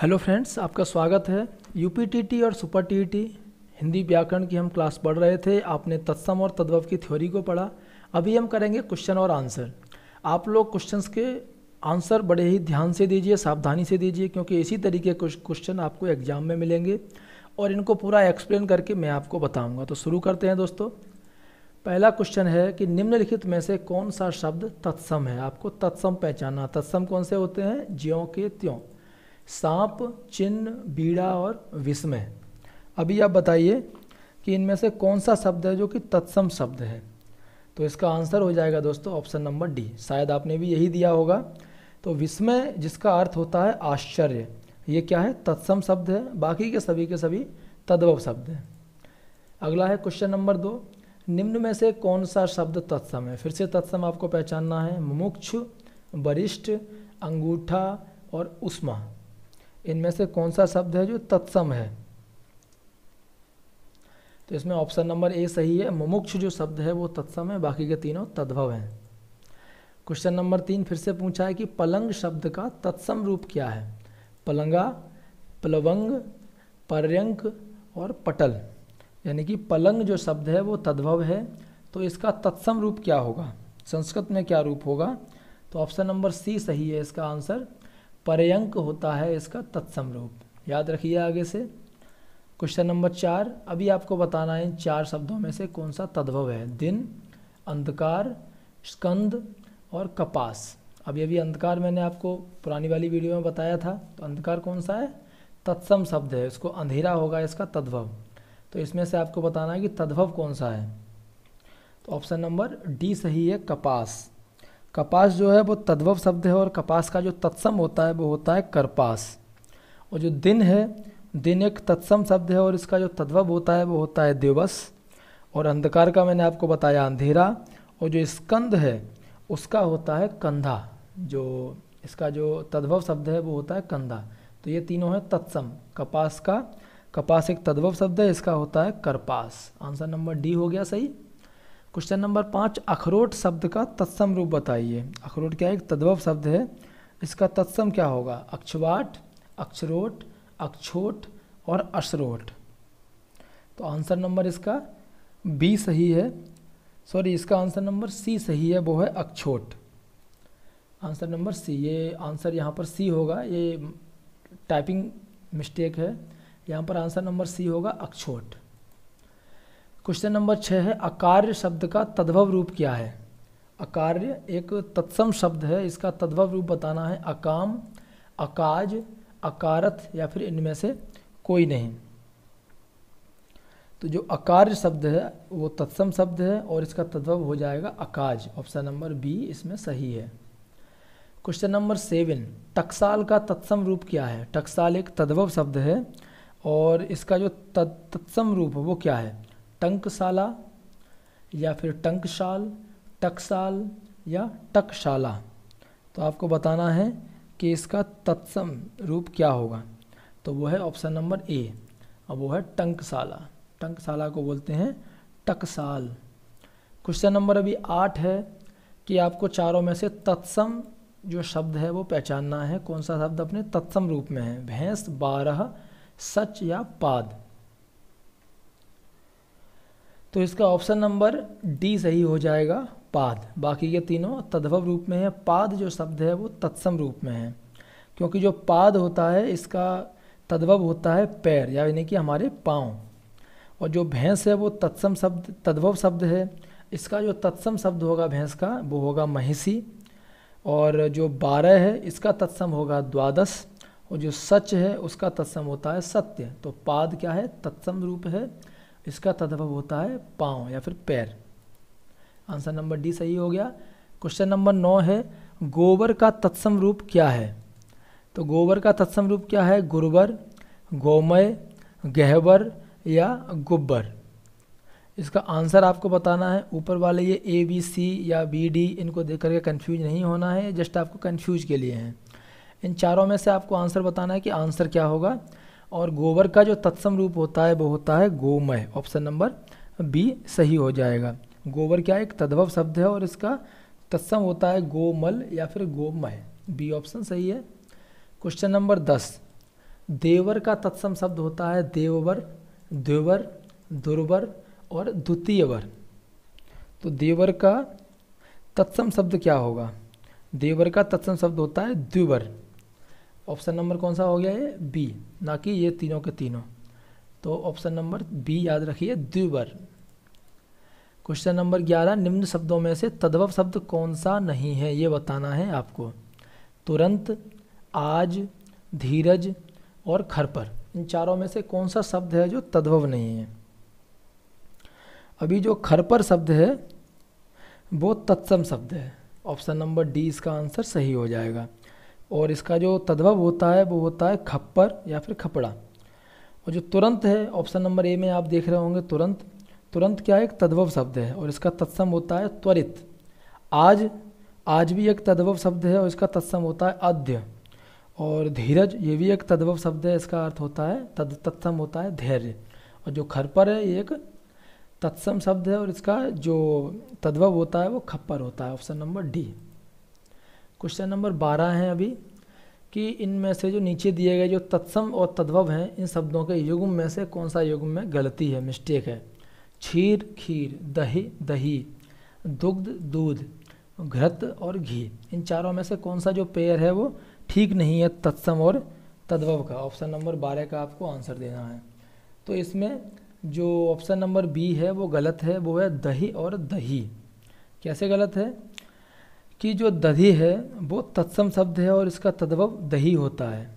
hello friends आपका स्वागत है यूपीटीटी और सुपर टीटी e हिंदी व्याकरण की हम क्लास पढ़ रहे थे आपने तत्सम और तद्भव की थ्योरी को पढ़ा अभी हम करेंगे क्वेश्चन और आंसर आप लोग क्वेश्चंस के आंसर बड़े ही ध्यान से दीजिए सावधानी से दीजिए क्योंकि इसी तरीके कुछ क्वेश्चन आपको एग्जाम में मिलेंगे और इनको पूरा एक्सप्लेन करके मैं आपको बताऊँगा तो शुरू करते हैं दोस्तों पहला क्वेश्चन है कि निम्नलिखित में से कौन सा शब्द तत्सम है आपको तत्सम पहचाना तत्सम कौन से होते हैं ज्यों के त्यों सांप चिन्ह बीड़ा और विस्मय अभी आप बताइए कि इनमें से कौन सा शब्द है जो कि तत्सम शब्द है तो इसका आंसर हो जाएगा दोस्तों ऑप्शन नंबर डी शायद आपने भी यही दिया होगा तो विस्मय जिसका अर्थ होता है आश्चर्य ये क्या है तत्सम शब्द है बाकी के सभी के सभी तद्भव शब्द हैं अगला है क्वेश्चन नंबर दो निम्न में से कौन सा शब्द तत्सम है फिर से तत्सम आपको पहचानना है मुमुक्ष वरिष्ठ अंगूठा और उष्मा इनमें से कौन सा शब्द है जो तत्सम है तो इसमें ऑप्शन नंबर ए सही है मुमुक्ष जो शब्द है वो तत्सम है बाकी के तीनों तद्भव हैं क्वेश्चन नंबर तीन फिर से पूछा है कि पलंग शब्द का तत्सम रूप क्या है पलंगा प्लवंग पर्यंक और पटल यानी कि पलंग जो शब्द है वो तद्भव है तो इसका तत्सम रूप क्या होगा संस्कृत में क्या रूप होगा तो ऑप्शन नंबर सी सही है इसका आंसर पर्यंक होता है इसका तत्सम रूप याद रखिए आगे से क्वेश्चन नंबर चार अभी आपको बताना है इन चार शब्दों में से कौन सा तद्भव है दिन अंधकार स्कंद और कपास अभी अभी अंधकार मैंने आपको पुरानी वाली वीडियो में बताया था तो अंधकार कौन सा है तत्सम शब्द है इसको अंधेरा होगा इसका तद्भव तो इसमें से आपको बताना है कि तद्भव कौन सा है तो ऑप्शन नंबर डी सही है कपास कपास जो है वो तद्भव शब्द है और कपास का जो तत्सम होता है वो होता है कर्पास और जो दिन है दिन एक तत्सम शब्द है और इसका जो तद्भव होता है वो होता है दिवस और अंधकार का मैंने आपको बताया अंधेरा और जो स्कंद है उसका होता है कंधा जो इसका जो तद्भव शब्द है वो होता है कंधा तो ये तीनों है तत्सम कपास का कपास एक तद्भव शब्द है इसका होता है करपास आंसर नंबर डी हो गया सही क्वेश्चन नंबर पाँच अखरोट शब्द का तत्सम रूप बताइए अखरोट क्या है एक तद्भव शब्द है इसका तत्सम क्या होगा अक्षवाट अक्षरोट अक्षोट और अशरोट तो आंसर नंबर इसका बी सही है सॉरी इसका आंसर नंबर सी सही है वो है अक्षोट आंसर नंबर सी ये आंसर यहाँ पर सी होगा ये टाइपिंग मिस्टेक है यहाँ पर आंसर नंबर सी होगा अक्षोट क्वेश्चन नंबर छः है अकार्य शब्द का तद्भव रूप क्या है अकार्य एक तत्सम शब्द है इसका तद्भव रूप बताना है अकाम अकाज अकारथ या फिर इनमें से कोई नहीं तो जो अकार्य शब्द है वो तत्सम शब्द है और इसका तद्भव हो जाएगा अकाज ऑप्शन नंबर बी इसमें सही है क्वेश्चन नंबर सेवन टक्साल का तत्सम रूप क्या है टक्साल एक तद्भव शब्द है और इसका जो तत्सम रूप है वो क्या है टंकशाला या फिर टंकशाल टकसाल या टकशाला तो आपको बताना है कि इसका तत्सम रूप क्या होगा तो वो है ऑप्शन नंबर ए और वो है टंकशाला टंकशाला को बोलते हैं टकसाल क्वेश्चन नंबर अभी आठ है कि आपको चारों में से तत्सम जो शब्द है वो पहचानना है कौन सा शब्द अपने तत्सम रूप में है भैंस बारह सच या पाद तो इसका ऑप्शन नंबर डी सही हो जाएगा पाद बाकी ये तीनों तद्भव रूप में है पाद जो शब्द है वो तत्सम रूप में है क्योंकि जो पाद होता है इसका तद्भव होता है पैर यानी कि हमारे पाँव और जो भैंस है वो तत्सम शब्द तद्भव शब्द है इसका जो तत्सम शब्द होगा भैंस का वो होगा महिषी और जो बारह है इसका तत्सम होगा द्वादश और जो सच है उसका तत्सम होता है सत्य तो पाद क्या है तत्सम रूप है इसका तदभव होता है पाँव या फिर पैर आंसर नंबर डी सही हो गया क्वेश्चन नंबर नौ है गोबर का तत्सम रूप क्या है तो गोबर का तत्सम रूप क्या है गुरबर गोमय गहबर या गुब्बर इसका आंसर आपको बताना है ऊपर वाले ये ए बी सी या बी डी इनको देख करके कन्फ्यूज नहीं होना है जस्ट आपको कन्फ्यूज के लिए हैं इन चारों में से आपको आंसर बताना है कि आंसर क्या होगा और गोबर का जो तत्सम रूप होता है वो होता है गोमय ऑप्शन नंबर बी सही हो जाएगा गोबर क्या एक तद्भव शब्द है और इसका तत्सम होता है गोमल या फिर गोमय बी ऑप्शन सही है क्वेश्चन नंबर दस देवर का तत्सम शब्द होता है देववर देवर दुर्वर और द्वितीयवर तो देवर का तत्सम शब्द क्या होगा देवर का तत्सम शब्द होता है द्विवर ऑप्शन नंबर कौन सा हो गया ये बी ना कि ये तीनों के तीनों तो ऑप्शन नंबर बी याद रखिए द्विवर क्वेश्चन नंबर ग्यारह निम्न शब्दों में से तद्भव शब्द कौन सा नहीं है ये बताना है आपको तुरंत आज धीरज और खरपर इन चारों में से कौन सा शब्द है जो तद्भव नहीं है अभी जो खरपर शब्द है वो तत्सम शब्द है ऑप्शन नंबर डी इसका आंसर सही हो जाएगा और इसका जो तद्भव होता है वो होता है खप्पर या फिर खपड़ा और जो तुरंत है ऑप्शन नंबर ए में आप देख रहे होंगे तुरंत तुरंत क्या है एक तद्भव शब्द है और इसका तत्सम होता है त्वरित आज आज भी एक तद्भव शब्द है और इसका तत्सम होता है अध्य और धीरज ये भी एक तद्भव शब्द है इसका अर्थ होता है तद तत्सम होता है धैर्य और जो खरपर है ये एक तत्सम शब्द है और इसका जो तद्भव होता है वो खप्पर होता है option number D question number बारह है अभी कि इनमें से जो नीचे दिए गए जो तत्सम और तद्भव हैं इन शब्दों के युग्म में से कौन सा युग्म में गलती है मिस्टेक है क्षीर खीर दही दही दुग्ध दूध घृत और घी इन चारों में से कौन सा जो पेयर है वो ठीक नहीं है तत्सम और तद्भव का ऑप्शन नंबर बारह का आपको आंसर देना है तो इसमें जो ऑप्शन नंबर बी है वो गलत है वो है दही और दही कैसे गलत है कि जो दधी है वो तत्सम शब्द है और इसका तद्भव दही होता है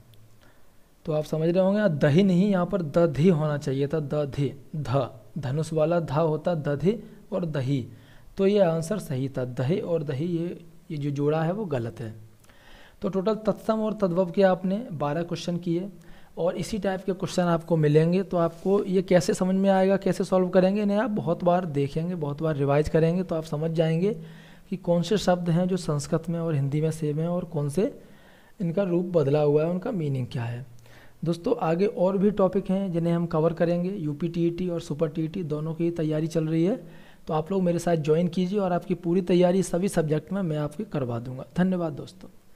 तो आप समझ रहे होंगे दही नहीं यहाँ पर दधी होना चाहिए था दधी ध धनुष वाला धा होता दधी और दही तो ये आंसर सही था दही और दही ये ये जो जोड़ा है वो गलत है तो टोटल तत्सम और तद्भव के आपने बारह क्वेश्चन किए और इसी टाइप के क्वेश्चन आपको मिलेंगे तो आपको ये कैसे समझ में आएगा कैसे सॉल्व करेंगे नहीं आप बहुत बार देखेंगे बहुत बार रिवाइज करेंगे तो आप समझ जाएंगे कि कौन से शब्द हैं जो संस्कृत में और हिंदी में सेम हैं और कौन से इनका रूप बदला हुआ है उनका मीनिंग क्या है दोस्तों आगे और भी टॉपिक हैं जिन्हें हम कवर करेंगे यू पी e और सुपर टी e दोनों की तैयारी चल रही है तो आप लोग मेरे साथ ज्वाइन कीजिए और आपकी पूरी तैयारी सभी सब्जेक्ट में मैं आपकी करवा दूंगा धन्यवाद दोस्तों